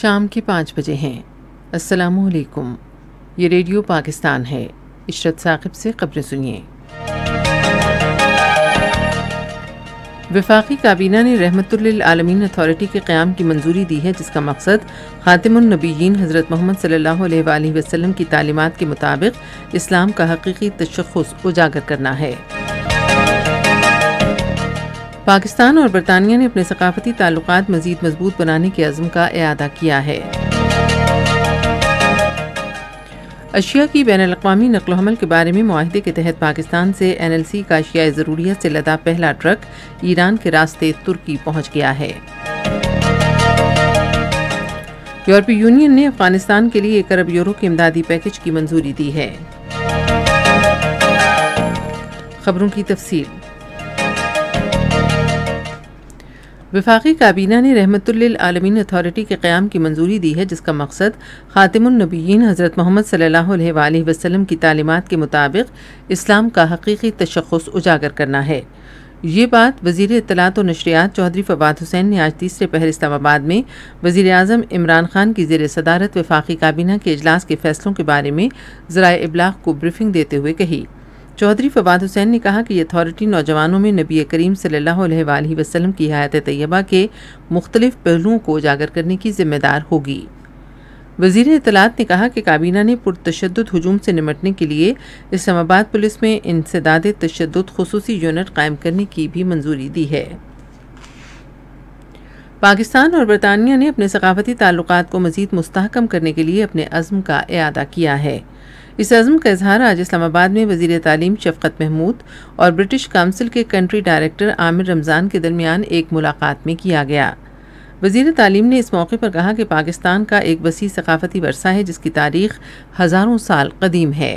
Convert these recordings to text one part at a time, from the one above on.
शाम के पाँच बजे हैं असलकुम ये रेडियो पाकिस्तान है इशरत साकिब से खबरें सुनिए वफाकी काबीना ने रहमतुल्लआलमीन अथॉरिटी के क़्याम की मंजूरी दी है जिसका मकसद ख़ातिमनबीन हज़रत मोहम्मद सल्ला वसलम की तालीमत के मुताबिक इस्लाम का हकीकी तशखस उजागर करना है पाकिस्तान और बरतानिया ने अपने सकाफती ताल्लुक मजीद मजबूत बनाने के अज़म का अदा किया है अशिया की बैन अवी नकल हमल के बारे में माहदे के तहत पाकिस्तान से एन एल सी का अशिया ज़रूरियत से लदा पहला ट्रक ईरान के रास्ते तुर्की पहुंच गया है यूरोपीय यूनियन ने अफगानिस्तान के लिए एक अरब यूरो के इमदादी पैकेज की मंजूरी दी है खबरों की तफसील वफाकी काबीना ने आलमीन अथॉरिटी के क़्याम की मंजूरी दी है जिसका मकसद ख़ातिमनबीन हज़रत मोहम्मद सल्ला वसलम की तालीमत के मुताबिक इस्लाम का हकीकी तशखस उजागर करना है ये बात वजीर अतलात और नशरियात चौधरी फवाद हुसैन ने आज तीसरे पहर इस्लामाबाद में वज़ी अजम इमरान खान की जेर सदारत वफाकी काबीना के अजलास के फ़ैसलों के बारे में ज़रा इबलाग को ब्रीफिंग देते हुए कही चौधरी फवाद हुसैन ने कहा कि अथॉरिटी नौजवानों में नबी करीम सल्ह वसलम की हयात तय्यबा के मुख्तलिफ पहलुओं को उजागर करने की जिम्मेदार होगी वजीर इतलात ने कहा कि काबीना ने पुरतशद हजूम से निमटने के लिए इस्लामाबाद पुलिस में इंसदाद तशद खसूसी यूनिट कायम करने की भी मंजूरी दी है पाकिस्तान और बरतानिया ने अपने सकाफती ताल्लुक को मजीद मस्तकम करने के लिए अपने अज़म का अदा किया है इस अज़म का इजहार आज इस्लामाबाद में वजीर तालीम शफकत महमूद और ब्रिटिश काउंसिल के कंट्री डायरेक्टर आमिर रमज़ान के दरमियान एक मुलाकात में किया गया वजीर तालीम ने इस मौके पर कहा कि पाकिस्तान का एक वसी सकाफती वर्षा है जिसकी तारीख हज़ारों साल कदीम है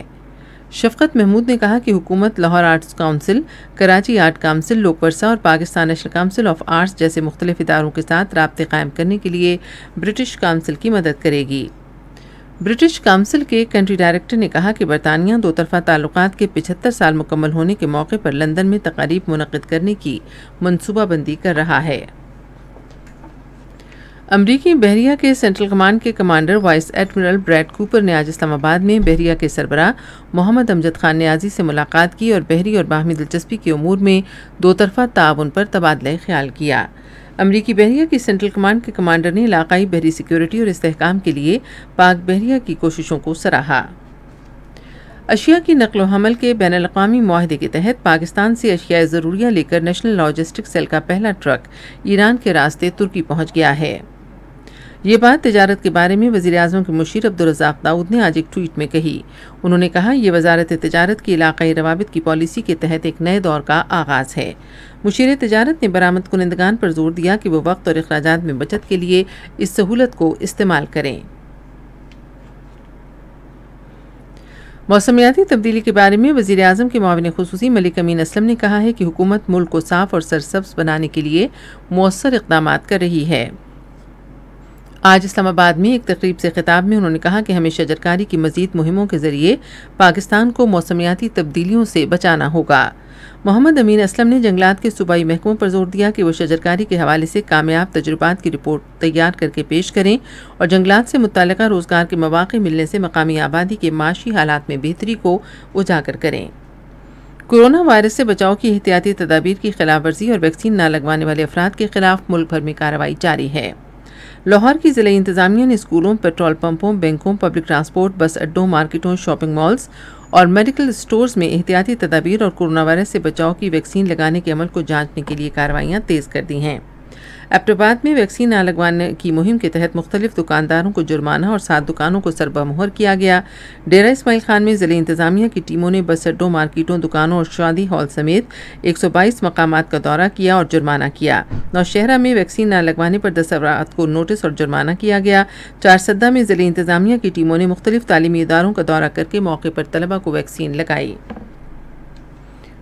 शफकत महमूद ने कहा कि हुकूमत Lahore Arts Council Karachi Art Council Lok Virsa और Pakistan National Council of Arts जैसे मुख्तलिफ इदारों के साथ रबते कायम करने के लिए ब्रिटिश काउंसिल की मदद करेगी ब्रिटिश काउंसिल के कंट्री डायरेक्टर ने कहा कि बरतानिया दो तरफा ताल्लुक के पिछहत्तर साल मुकम्मल होने के मौके पर लंदन में तकारीब मुनद करने की मनसूबाबंदी कर रहा है अमरीकी बहरिया के सेंट्रल कमांड के commander vice admiral Brad Cooper ने आज इस्लामाबाद में बहरिया के सरबराह मोहम्मद अमजद खान न्याजी से मुलाकात की और बहरी और बाहमी दिलचस्पी के अमूर में दो तरफा ताउन पर तबादला ख्याल किया अमरीकी बहरिया की सेंट्रल कमांड के कमांडर ने इलाकई बहरी सिक्योरिटी और इसकाम के लिए पाक बहरिया की कोशिशों को सराहा अशिया की नकल हमल के बैन अवी माहदे के तहत पाकिस्तान से अशियाए ज़रूरिया लेकर नेशनल लॉजिस्टिक सेल का पहला ट्रक ईरान के रास्ते तुर्की पहुंच गया है ये बात तजारत के बारे में वजी अजम के मुशीर अब्दुलरजाक दाऊद ने आज एक ट्वीट में कही उन्होंने कहा यह वजारत तजारत की इलाकई रवाबित की पॉलिसी के तहत एक नए दौर का आगाज़ है मुशीर तजारत ने बरामद कुनंदगान पर जोर दिया कि वो वक्त और अखराज में बचत के लिए इस सहूलत को इस्तेमाल करें मौसमियाती तब्दीली के बारे में वजी अजम के माविन खसूसी मलिक अमीन असलम ने कहा है कि हुकूमत मुल्क को साफ और सरसब्स बनाने के लिए मौसर इकदाम कर रही है आज इस्लामाबाद में एक तकरीब से खिताब में उन्होंने कहा कि हमें शजरकारी की मजीद मुहिमों के जरिए पाकिस्तान को मौसमियाती तब्दीलियों से बचाना होगा मोहम्मद अमीन असलम ने जंगलात के सूबाई महकमों पर जोर दिया कि वो शजरकारी के हवाले से कामयाब तजुर्बा की रिपोर्ट तैयार करके पेश करें और जंगलात से मुतल रोज़गार के मौाक़े मिलने से मकामी आबादी के माशी हालात में बेहतरी को उजागर करें कोरोना वायरस से बचाव की एहतियाती तदाबीर की खिलाफवर्जी और वैक्सीन न लगवाने वाले अफराद के खिलाफ मुल्क भर में कार्रवाई जारी है लाहौर की ज़िले इंतजामिया ने स्कूलों पेट्रोल पंपों बैंकों पब्लिक ट्रांसपोर्ट बस अड्डों मार्केटों शॉपिंग मॉल्स और मेडिकल स्टोर्स में एहतियाती तदाबीर और कोरोना वायरस से बचाव की वैक्सीन लगाने के अमल को जांचने के लिए कार्रवाइयाँ तेज़ कर दी हैं एप्टोबाद तो में वैक्सीन ना लगवाने की मुहिम के तहत मुख्तलिफ दुकानदारों को जुर्माना और सात दुकानों को सरबा मुहर किया गया डेरा इसमाइल खान में ज़िले इंतजामिया की टीमों ने बस अड्डों मार्केटों दुकानों और शादी हॉल समेत एक सौ बाईस मकाम का दौरा किया और जुर्माना किया नौशहरा में वैक्सीन ना लगवाने पर दस अफराद को नोटिस और जुर्माना किया गया चारसदा में ज़िले इंतजामिया की टीमों ने मुख्तलिफ तालीमी इदारों का दौरा करके मौके पर तलबा को वैक्सीन लगाई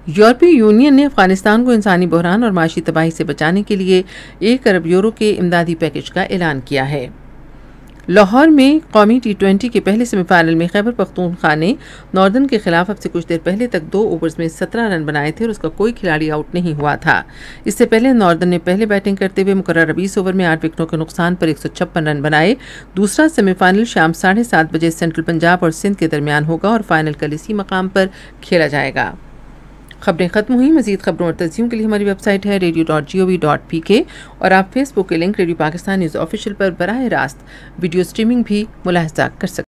यूरोपीय यूनियन ने अफगानिस्तान को इंसानी बहरान और माशी तबाही से बचाने के लिए एक अरब यूरो के इमदादी पैकेज का ऐलान किया है लाहौर में कौमी टी ट्वेंटी के पहले सेमीफाइनल में खैबर पख्तूनख्वा ने नॉर्दर्न के खिलाफ अब से कुछ देर पहले तक दो ओवर्स में सत्रह रन बनाए थे और उसका कोई खिलाड़ी आउट नहीं हुआ था इससे पहले नॉर्दर्न ने पहले बैटिंग करते हुए मुकर्र बीस ओवर में आठ विकटों के नुकसान पर एक सौ छप्पन रन बनाए दूसरा सेमीफाइनल शाम साढ़े सात बजे सेंट्रल पंजाब और सिंध के दरमियान होगा और फाइनल कल इसी मकाम पर खेला जाएगा खबरें खत्म हुई मजीद खबरों और तजियों के लिए हमारी वेबसाइट है radio dot G O V dot P K और आप फेसबुक के link radio Pakistan news official पर बरह रास्त वीडियो स्ट्रीमिंग भी मुलाहजा कर सकते